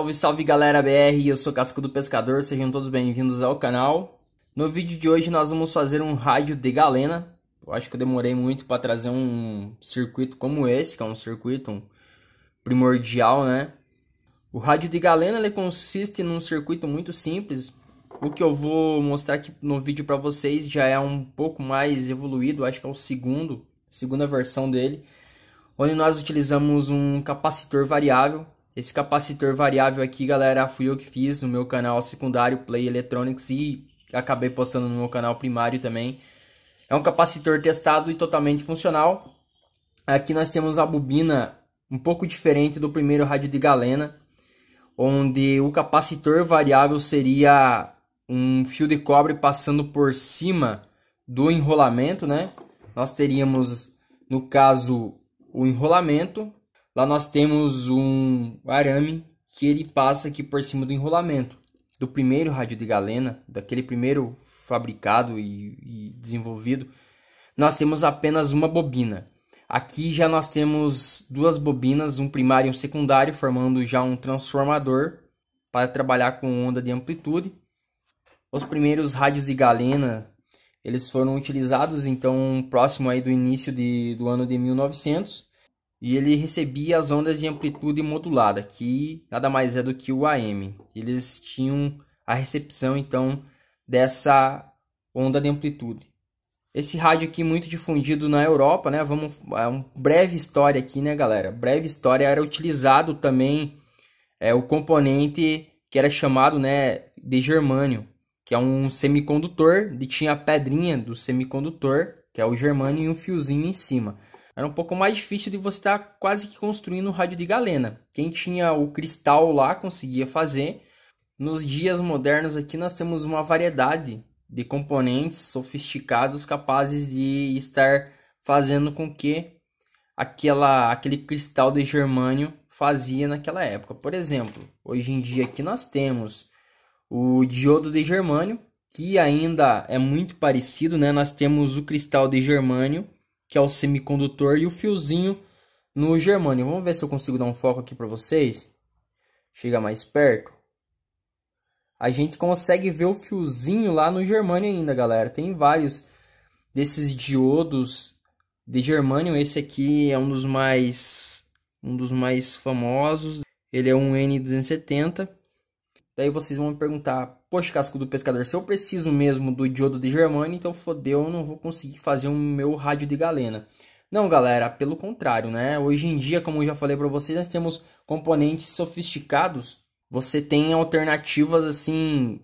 Salve, salve galera BR, eu sou Casco do Pescador, sejam todos bem-vindos ao canal. No vídeo de hoje nós vamos fazer um rádio de galena. Eu acho que eu demorei muito para trazer um circuito como esse, que é um circuito primordial, né? O rádio de galena ele consiste num circuito muito simples. O que eu vou mostrar aqui no vídeo para vocês já é um pouco mais evoluído, acho que é o segundo, segunda versão dele, onde nós utilizamos um capacitor variável esse capacitor variável aqui, galera, fui eu que fiz no meu canal secundário Play Electronics e acabei postando no meu canal primário também. É um capacitor testado e totalmente funcional. Aqui nós temos a bobina um pouco diferente do primeiro rádio de galena, onde o capacitor variável seria um fio de cobre passando por cima do enrolamento, né? Nós teríamos, no caso, o enrolamento Lá nós temos um arame que ele passa aqui por cima do enrolamento do primeiro rádio de galena, daquele primeiro fabricado e, e desenvolvido. Nós temos apenas uma bobina. Aqui já nós temos duas bobinas, um primário e um secundário, formando já um transformador para trabalhar com onda de amplitude. Os primeiros rádios de galena, eles foram utilizados então próximo aí do início de, do ano de 1900 e ele recebia as ondas de amplitude modulada, que nada mais é do que o AM. Eles tinham a recepção então dessa onda de amplitude. Esse rádio aqui muito difundido na Europa, né? Vamos é uma breve história aqui, né, galera? Breve história era utilizado também é o componente que era chamado, né, de germânio, que é um semicondutor, e tinha a pedrinha do semicondutor, que é o germânio e um fiozinho em cima era um pouco mais difícil de você estar tá quase que construindo um rádio de galena. Quem tinha o cristal lá conseguia fazer. Nos dias modernos aqui nós temos uma variedade de componentes sofisticados capazes de estar fazendo com que aquela, aquele cristal de germânio fazia naquela época. Por exemplo, hoje em dia aqui nós temos o diodo de germânio, que ainda é muito parecido, né? Nós temos o cristal de germânio que é o semicondutor, e o fiozinho no germânio. Vamos ver se eu consigo dar um foco aqui para vocês. Chega mais perto. A gente consegue ver o fiozinho lá no germânio ainda, galera. Tem vários desses diodos de germânio. Esse aqui é um dos mais um dos mais famosos. Ele é um N270 Daí vocês vão me perguntar, poxa, casco do pescador, se eu preciso mesmo do diodo de germânio, então fodeu, eu não vou conseguir fazer o meu rádio de galena. Não, galera, pelo contrário, né? Hoje em dia, como eu já falei para vocês, nós temos componentes sofisticados. Você tem alternativas assim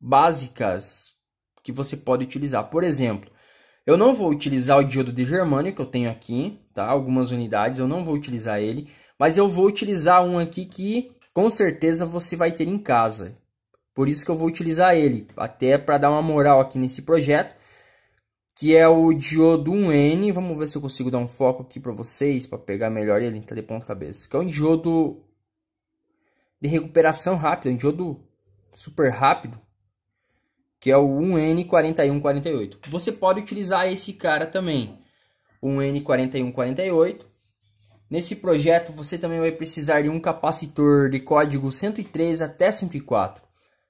básicas que você pode utilizar. Por exemplo, eu não vou utilizar o diodo de germânio que eu tenho aqui, tá? Algumas unidades, eu não vou utilizar ele, mas eu vou utilizar um aqui que com certeza você vai ter em casa. Por isso que eu vou utilizar ele, até para dar uma moral aqui nesse projeto, que é o diodo 1N. Vamos ver se eu consigo dar um foco aqui para vocês, para pegar melhor ele, tá de ponta cabeça. Que é um diodo de recuperação rápida, um diodo super rápido, que é o 1N4148. Você pode utilizar esse cara também, o 1N4148 Nesse projeto você também vai precisar de um capacitor de código 103 até 104.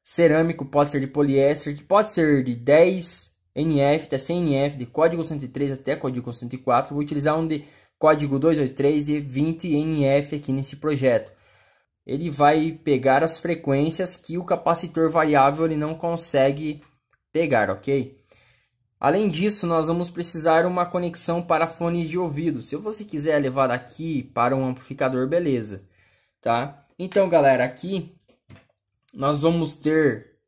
Cerâmico pode ser de poliéster, que pode ser de 10 NF até 100 NF, de código 103 até código 104. Vou utilizar um de código 223 e 20 NF aqui nesse projeto. Ele vai pegar as frequências que o capacitor variável ele não consegue pegar, ok? Além disso, nós vamos precisar uma conexão para fones de ouvido. Se você quiser levar daqui para um amplificador, beleza, tá? Então, galera, aqui nós vamos ter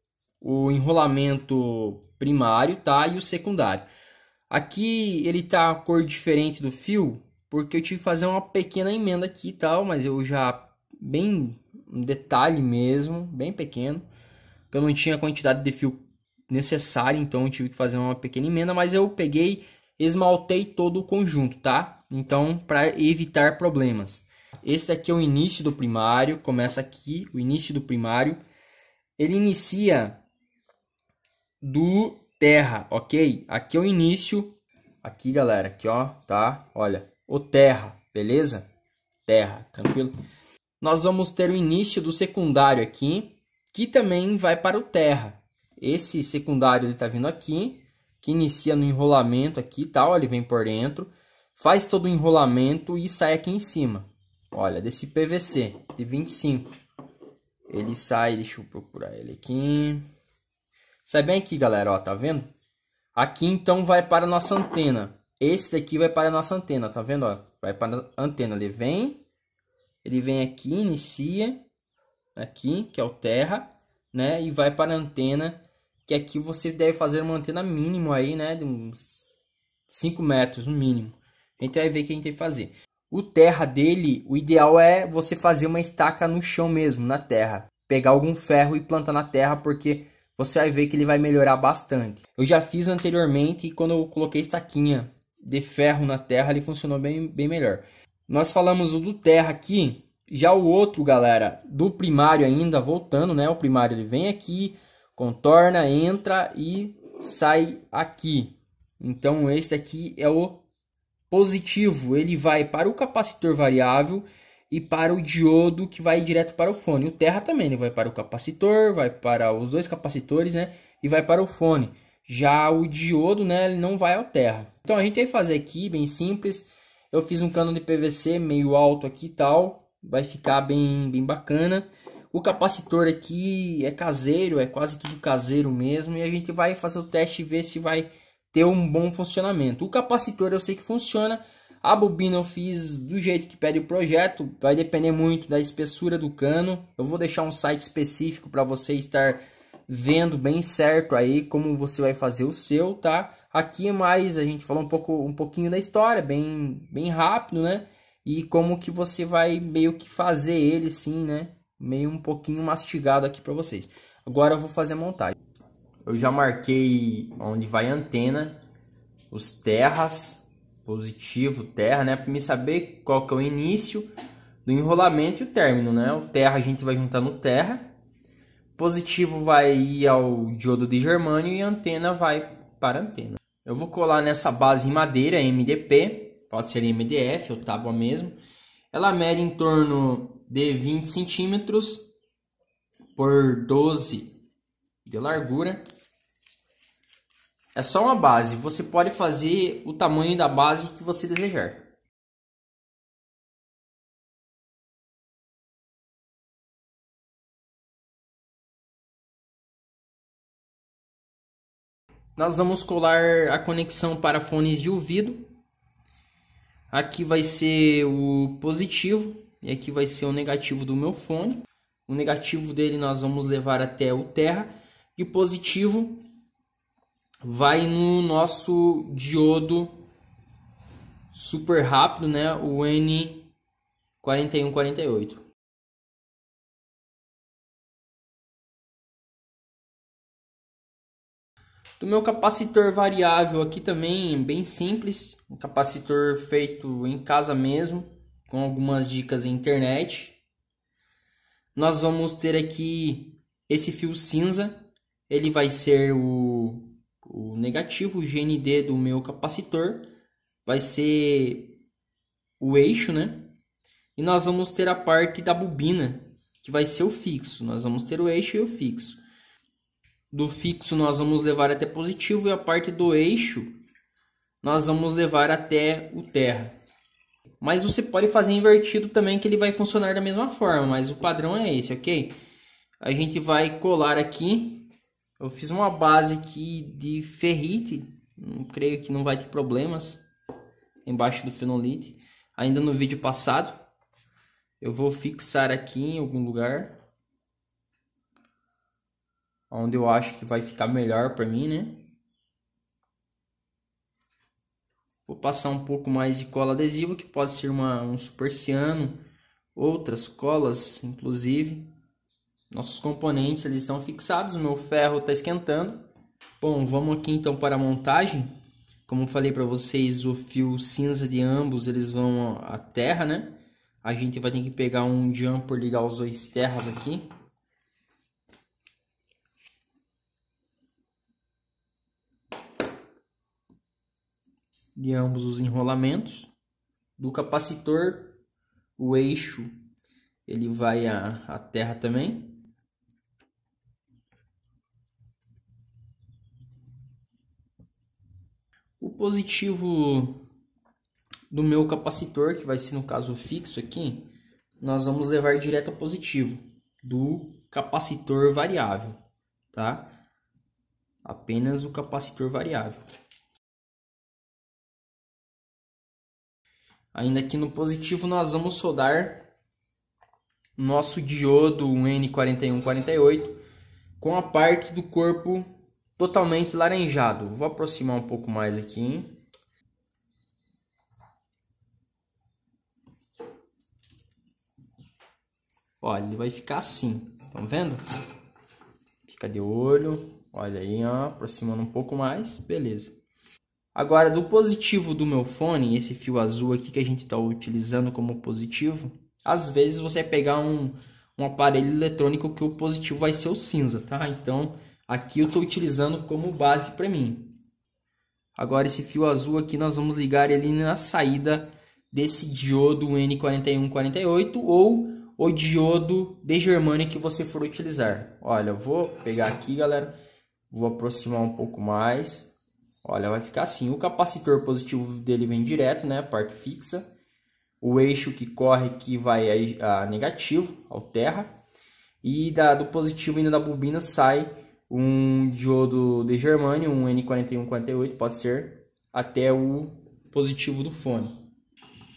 o enrolamento primário, tá? E o secundário. Aqui ele tá a cor diferente do fio, porque eu tive que fazer uma pequena emenda aqui e tal, mas eu já bem um detalhe mesmo, bem pequeno, que eu não tinha quantidade de fio necessária, então eu tive que fazer uma pequena emenda, mas eu peguei, esmaltei todo o conjunto, tá? Então, para evitar problemas. Esse aqui é o início do primário, começa aqui, o início do primário. Ele inicia do terra, ok? Aqui é o início, aqui galera, aqui ó, tá? Olha, o terra, beleza? Terra, tranquilo? Nós vamos ter o início do secundário aqui, que também vai para o terra. Esse secundário ele tá vindo aqui, que inicia no enrolamento aqui, tá olha ele vem por dentro, faz todo o enrolamento e sai aqui em cima. Olha, desse PVC de 25. Ele sai, deixa eu procurar ele aqui. Sai bem aqui, galera, ó, tá vendo? Aqui então vai para a nossa antena. Esse daqui vai para a nossa antena, tá vendo, ó? Vai para a antena, ele vem, ele vem aqui, inicia aqui, que é o terra, né? E vai para a antena que aqui você deve fazer uma antena mínimo aí, né, de uns 5 metros no mínimo. A gente vai ver o que a gente tem que fazer. O terra dele, o ideal é você fazer uma estaca no chão mesmo, na terra. Pegar algum ferro e plantar na terra, porque você vai ver que ele vai melhorar bastante. Eu já fiz anteriormente e quando eu coloquei estaquinha de ferro na terra, ele funcionou bem, bem melhor. Nós falamos do terra aqui, já o outro, galera, do primário ainda, voltando, né? O primário ele vem aqui, contorna, entra e sai aqui. Então este aqui é o positivo, ele vai para o capacitor variável e para o diodo que vai direto para o fone. O terra também, ele vai para o capacitor, vai para os dois capacitores, né? E vai para o fone. Já o diodo, né, ele não vai ao terra. Então a gente vai fazer aqui, bem simples. Eu fiz um cano de PVC meio alto aqui e tal, vai ficar bem, bem bacana. O capacitor aqui é caseiro, é quase tudo caseiro mesmo. E a gente vai fazer o teste e ver se vai ter um bom funcionamento. O capacitor eu sei que funciona. A bobina eu fiz do jeito que pede o projeto. Vai depender muito da espessura do cano. Eu vou deixar um site específico para você estar vendo bem certo aí como você vai fazer o seu, tá? Aqui mais a gente falou um pouco um pouquinho da história, bem bem rápido, né? E como que você vai meio que fazer ele sim, né? meio um pouquinho mastigado aqui para vocês. Agora eu vou fazer a montagem. Eu já marquei onde vai a antena, os terras, positivo, terra, né? Para me saber qual que é o início do enrolamento e o término, né? O terra a gente vai juntar no terra, positivo vai ir ao diodo de germânio e antena vai para antena. Eu vou colar nessa base em madeira MDP, pode ser MDF ou tábua mesmo. Ela mede em torno de 20 centímetros por 12 de largura. É só uma base, você pode fazer o tamanho da base que você desejar. Nós vamos colar a conexão para fones de ouvido. Aqui vai ser o positivo e aqui vai ser o negativo do meu fone. O negativo dele nós vamos levar até o terra. E o positivo vai no nosso diodo super rápido, né? O N4148. Do meu capacitor variável aqui também, bem simples, um capacitor feito em casa mesmo com algumas dicas da internet. Nós vamos ter aqui esse fio cinza, ele vai ser o, o negativo, o GND do meu capacitor, vai ser o eixo, né? E nós vamos ter a parte da bobina, que vai ser o fixo. Nós vamos ter o eixo e o fixo. Do fixo nós vamos levar até positivo e a parte do eixo nós vamos levar até o terra. Mas você pode fazer invertido também, que ele vai funcionar da mesma forma. Mas o padrão é esse, ok? A gente vai colar aqui. Eu fiz uma base aqui de ferrite. Não creio que não vai ter problemas. Embaixo do fenolite. Ainda no vídeo passado. Eu vou fixar aqui em algum lugar. Onde eu acho que vai ficar melhor para mim, né? Vou passar um pouco mais de cola adesiva, que pode ser uma, um superciano, outras colas, inclusive. Nossos componentes eles estão fixados, meu ferro está esquentando. Bom, vamos aqui então para a montagem. Como falei para vocês, o fio cinza de ambos eles vão à terra, né? A gente vai ter que pegar um jumper ligar os dois terras aqui. de ambos os enrolamentos. Do capacitor, o eixo ele vai a terra também. O positivo do meu capacitor, que vai ser no caso fixo aqui, nós vamos levar direto ao positivo do capacitor variável, tá? Apenas o capacitor variável. Ainda aqui no positivo, nós vamos soldar nosso diodo N4148 com a parte do corpo totalmente laranjado. Vou aproximar um pouco mais aqui. Olha, ele vai ficar assim, estão tá vendo? Fica de olho, olha aí, ó, aproximando um pouco mais, beleza. Agora, do positivo do meu fone, esse fio azul aqui que a gente está utilizando como positivo, às vezes você vai pegar um, um aparelho eletrônico que o positivo vai ser o cinza, tá? Então, aqui eu estou utilizando como base para mim. Agora, esse fio azul aqui nós vamos ligar ele na saída desse diodo N4148 ou o diodo de Germânia que você for utilizar. Olha, eu vou pegar aqui, galera. Vou aproximar um pouco mais. Olha, vai ficar assim. O capacitor positivo dele vem direto, né? A parte fixa. O eixo que corre aqui vai é a, negativo, ao terra. E da, do positivo indo da bobina sai um diodo de germânio, um N4148, pode ser, até o positivo do fone.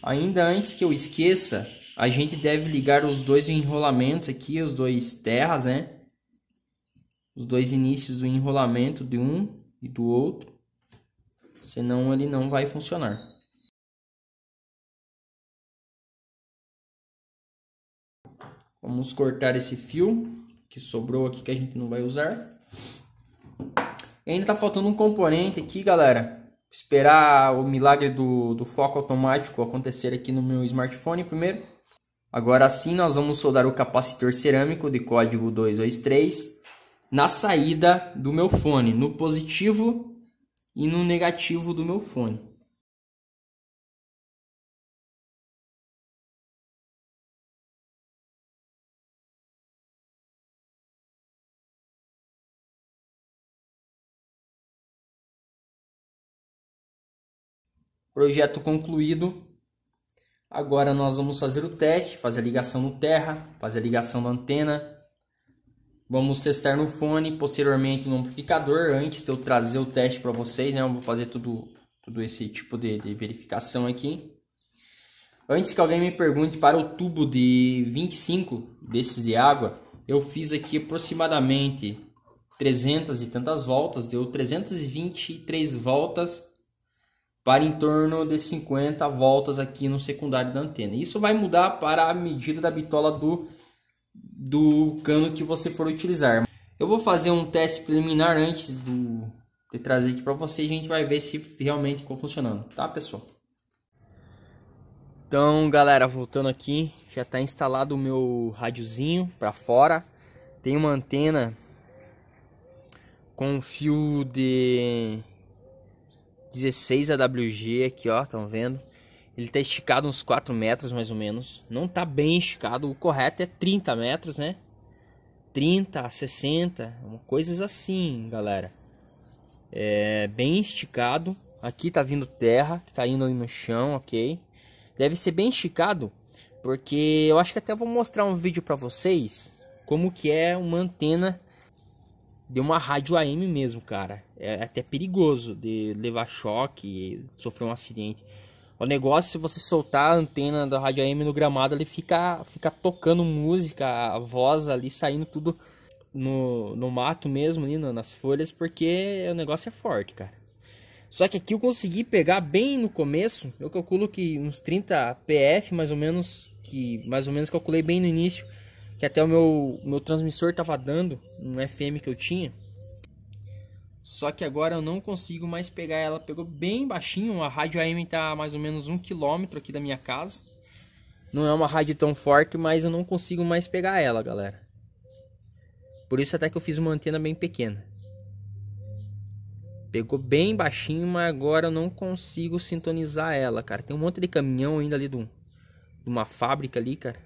Ainda antes que eu esqueça, a gente deve ligar os dois enrolamentos aqui, os dois terras, né? Os dois inícios do enrolamento de um e do outro senão ele não vai funcionar. Vamos cortar esse fio que sobrou aqui que a gente não vai usar. E ainda tá faltando um componente aqui, galera. Esperar o milagre do, do foco automático acontecer aqui no meu smartphone primeiro. Agora sim nós vamos soldar o capacitor cerâmico de código 223 na saída do meu fone, no positivo e no negativo do meu fone. Projeto concluído. Agora nós vamos fazer o teste, fazer a ligação no terra, fazer a ligação na antena, Vamos testar no fone, posteriormente no amplificador. Antes de eu trazer o teste para vocês, né? Eu vou fazer tudo, tudo esse tipo de, de verificação aqui. Antes que alguém me pergunte para o tubo de 25 desses de água, eu fiz aqui aproximadamente 300 e tantas voltas, deu 323 voltas para em torno de 50 voltas aqui no secundário da antena. Isso vai mudar para a medida da bitola do do cano que você for utilizar. Eu vou fazer um teste preliminar antes do, de trazer aqui para vocês. A gente vai ver se realmente ficou funcionando, tá pessoal? Então, galera, voltando aqui, já está instalado o meu rádiozinho para fora. Tem uma antena com fio de 16 AWG aqui, ó, estão vendo? Ele tá esticado uns 4 metros mais ou menos. Não tá bem esticado, o correto é 30 metros, né? 30 a 60, coisas assim, galera. É bem esticado. Aqui tá vindo terra, está tá indo ali no chão, ok? Deve ser bem esticado, porque eu acho que até vou mostrar um vídeo para vocês como que é uma antena de uma rádio AM mesmo, cara. É até perigoso de levar choque, sofrer um acidente. O negócio, se você soltar a antena da rádio AM no gramado, ele fica, fica tocando música, a voz ali saindo tudo no, no mato mesmo, ali nas folhas, porque o negócio é forte, cara. Só que aqui eu consegui pegar bem no começo, eu calculo que uns 30 PF mais ou menos, que mais ou menos calculei bem no início, que até o meu, meu transmissor tava dando, um FM que eu tinha. Só que agora eu não consigo mais pegar ela. Pegou bem baixinho. A rádio AM está a tá mais ou menos um quilômetro aqui da minha casa. Não é uma rádio tão forte, mas eu não consigo mais pegar ela, galera. Por isso até que eu fiz uma antena bem pequena. Pegou bem baixinho, mas agora eu não consigo sintonizar ela, cara. Tem um monte de caminhão ainda ali de, uma fábrica ali, cara.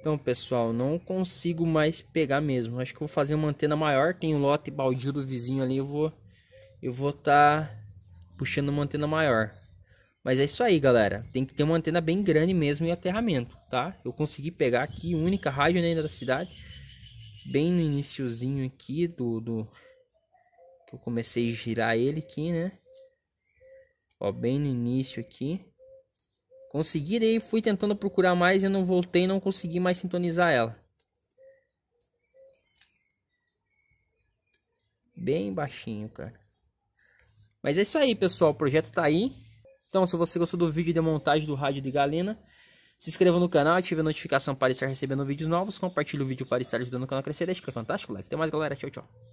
Então, pessoal, não consigo mais pegar mesmo. Acho que vou fazer uma antena maior. Tem um lote baldio do vizinho ali. Eu vou eu vou estar tá puxando uma antena maior. Mas é isso aí, galera. Tem que ter uma antena bem grande mesmo e aterramento, tá? Eu consegui pegar aqui, única rádio ainda né, da cidade. Bem no iníciozinho aqui do, do... Que eu comecei a girar ele aqui, né? Ó, bem no início aqui. Consegui, daí fui tentando procurar mais e não voltei, não consegui mais sintonizar ela. Bem baixinho, cara. Mas é isso aí, pessoal. O projeto tá aí. Então, se você gostou do vídeo de montagem do rádio de Galena, se inscreva no canal, ative a notificação para estar recebendo vídeos novos, compartilhe o vídeo para estar ajudando o canal a crescer. Deixa que é fantástico, like. Até mais, galera. Tchau, tchau.